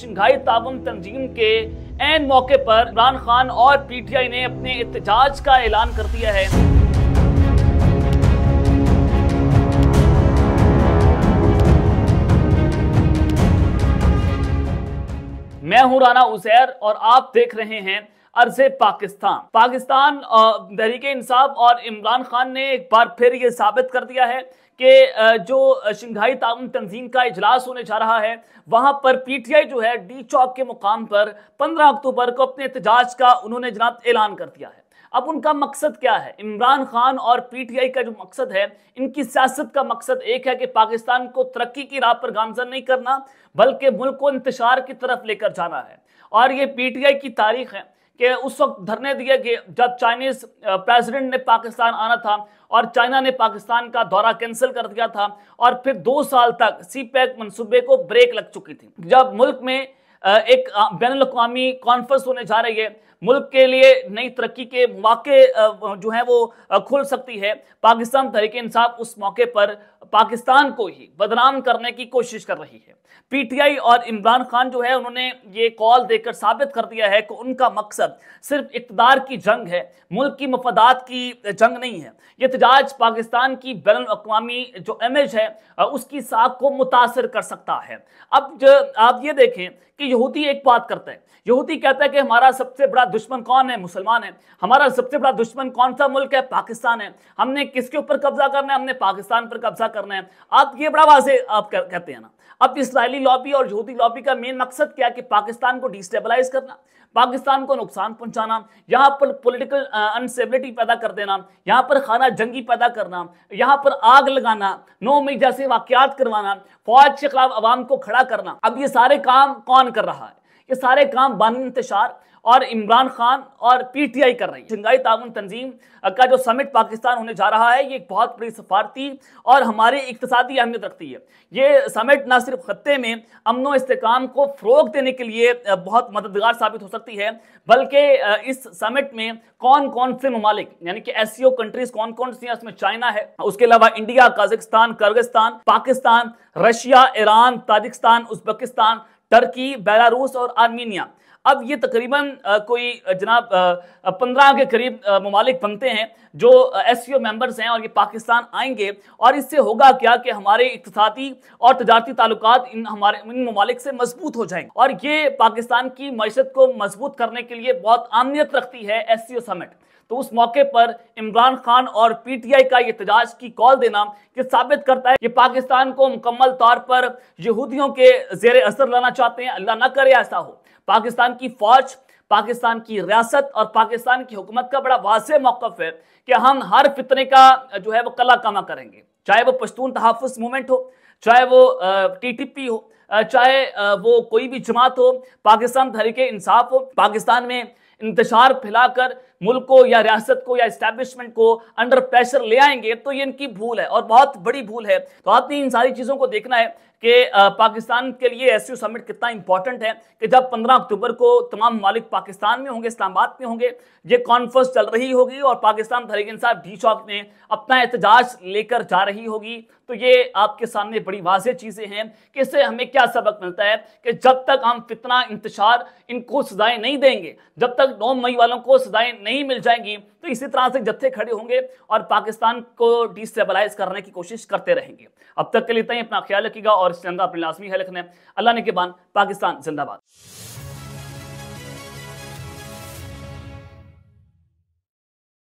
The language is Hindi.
शंघाई ताउन तंजीम के एन मौके पर इमरान खान और पीटीआई ने अपने एहतजाज का ऐलान कर दिया है मैं हूं राना उजैर और आप देख रहे हैं अर्ज पाकिस्तान पाकिस्तान तहरीक इंसाफ और इमरान खान ने एक बार फिर ये साबित कर दिया है कि जो शंघाई ताउन तंजीम का इजलास होने जा रहा है वहाँ पर पीटीआई जो है डी चौक के मुकाम पर 15 अक्टूबर को अपने एहतजाज का उन्होंने जनाब ऐलान कर दिया है अब उनका मकसद क्या है इमरान खान और पीटीआई का जो मकसद है इनकी सियासत का मकसद एक है कि पाकिस्तान को तरक्की की राह पर गामजन नहीं करना बल्कि मुल्क को इंतजार की तरफ लेकर जाना है और ये पीटीआई की तारीख है कि उस वक्त धरने दिए गए जब चाइनीज प्रेसिडेंट ने पाकिस्तान आना था और चाइना ने पाकिस्तान का दौरा कैंसिल कर दिया था और फिर दो साल तक सी पैक मनसूबे को ब्रेक लग चुकी थी जब मुल्क में एक बैन अवी कॉन्फ्रेंस होने जा रही है मुल्क के लिए नई तरक्की के मौके जो है वो खुल सकती है पाकिस्तान तहरीक इंसाफ उस मौके पर पाकिस्तान को ही बदनाम करने की कोशिश कर रही है पीटीआई और इमरान खान जो है उन्होंने ये कॉल देकर साबित कर दिया है कि उनका मकसद सिर्फ इकतदार की जंग है मुल्क की मफदात की जंग नहीं है एहतजाज पाकिस्तान की बैन अवी जो इमेज है उसकी साख को मुतासर कर सकता है अब आप ये देखें कि यहूदी एक बात करता है यहूदी कहता है कि हमारा सबसे बड़ा दुश्मन कौन है मुसलमान है हमारा सबसे बड़ा दुश्मन कौन सा मुल्क है पाकिस्तान है हमने किसके ऊपर कब्जा करना है हमने पाकिस्तान पर कब्जा करना है आप ये बड़ा वाजे आप कर, कहते हैं ना अब इसराइली लॉबी और यहूदी लॉबी का मेन मकसद क्या कि पाकिस्तान को डिस्टेबलाइज करना पाकिस्तान को नुकसान पहुंचाना यहाँ पर पॉलिटिकल अनस्टेबिलिटी पैदा कर देना यहाँ पर खाना जंगी पैदा करना यहाँ पर आग लगाना नौ मई जैसे वाकयात करवाना फौज के खिलाफ आवाम को खड़ा करना अब ये सारे काम कौन कर रहा है ये सारे काम बान इंतशार और इमरान खान और पीटीआई कर रही है शंघाई ताउन तंजीम का जो समिट पाकिस्तान होने जा रहा है ये एक बहुत बड़ी सफारती और हमारी इकतसादी अहमियत रखती है ये समिट ना सिर्फ खत्ते में अमन इसकाम को फ़रोग देने के लिए बहुत मददगार साबित हो सकती है बल्कि इस समिट में कौन कौन से ममालिक यानी कि एस कंट्रीज कौन कौन सी हैं उसमें चाइना है उसके अलावा India Kazakhstan Kyrgyzstan Pakistan Russia Iran Tajikistan Uzbekistan Turkey Belarus और आर्मीनिया अब ये तकरीबन कोई जनाब पंद्रह के करीब ममालिक बनते हैं जो एस सी ओ मेम्बर्स हैं और ये पाकिस्तान आएंगे और इससे होगा क्या कि हमारे इकतसाती और तजारती ताल्लुक इन हमारे इन ममालिक से मजबूत हो जाएंगे और ये पाकिस्तान की मीशत को मजबूत करने के लिए बहुत अहमियत रखती है एस सी ओ समिट तो उस मौके पर इमरान खान और पीटीआई का एहतजाज की कॉल देना ये साबित करता है कि पाकिस्तान को मुकम्मल तौर पर यहूदियों के जेर असर लाना चाहते हैं अल्लाह ना करे ऐसा हो पाकिस्तान की फौज पाकिस्तान की रियासत और पाकिस्तान की हुकूमत का बड़ा वाज मौकफ है कि हम हर फितने का जो है वो कला कमा करेंगे चाहे वो पश्तून तहफ़ मूवमेंट हो चाहे वो टी टी पी हो चाहे वो कोई भी जमात हो पाकिस्तान तहरीक इंसाफ हो पाकिस्तान में इंतजार फैलाकर मुल्क को या रियासत को या इस्टेब्लिशमेंट को अंडर प्रेशर ले आएंगे तो ये इनकी भूल है और बहुत बड़ी भूल है तो आपने इन सारी चीज़ों को देखना है कि पाकिस्तान के लिए एस समिट कितना इंपॉर्टेंट है कि जब 15 अक्टूबर को तमाम मालिक पाकिस्तान में होंगे इस्लामाबाद में होंगे ये कॉन्फ्रेंस चल रही होगी और पाकिस्तान तहरीक इंसाफ डी चौक में अपना एहतजाज लेकर जा रही होगी तो ये आपके सामने बड़ी वाजह चीज़ें हैं कि इससे हमें क्या सबक मिलता है कि जब तक हम फितना इंतजार इनको सजाएं नहीं देंगे जब तक नौ मई वालों को सजाएं नहीं मिल जाएंगी तो इसी तरह से जत्थे खड़े होंगे और पाकिस्तान को डिस्टेबलाइज करने की कोशिश करते रहेंगे अब तक के लिए इतना ही अपना ख्याल रखिएगा और इस अपने लाजमी है लिखने अल्लाह ने के बाद पाकिस्तान जिंदाबाद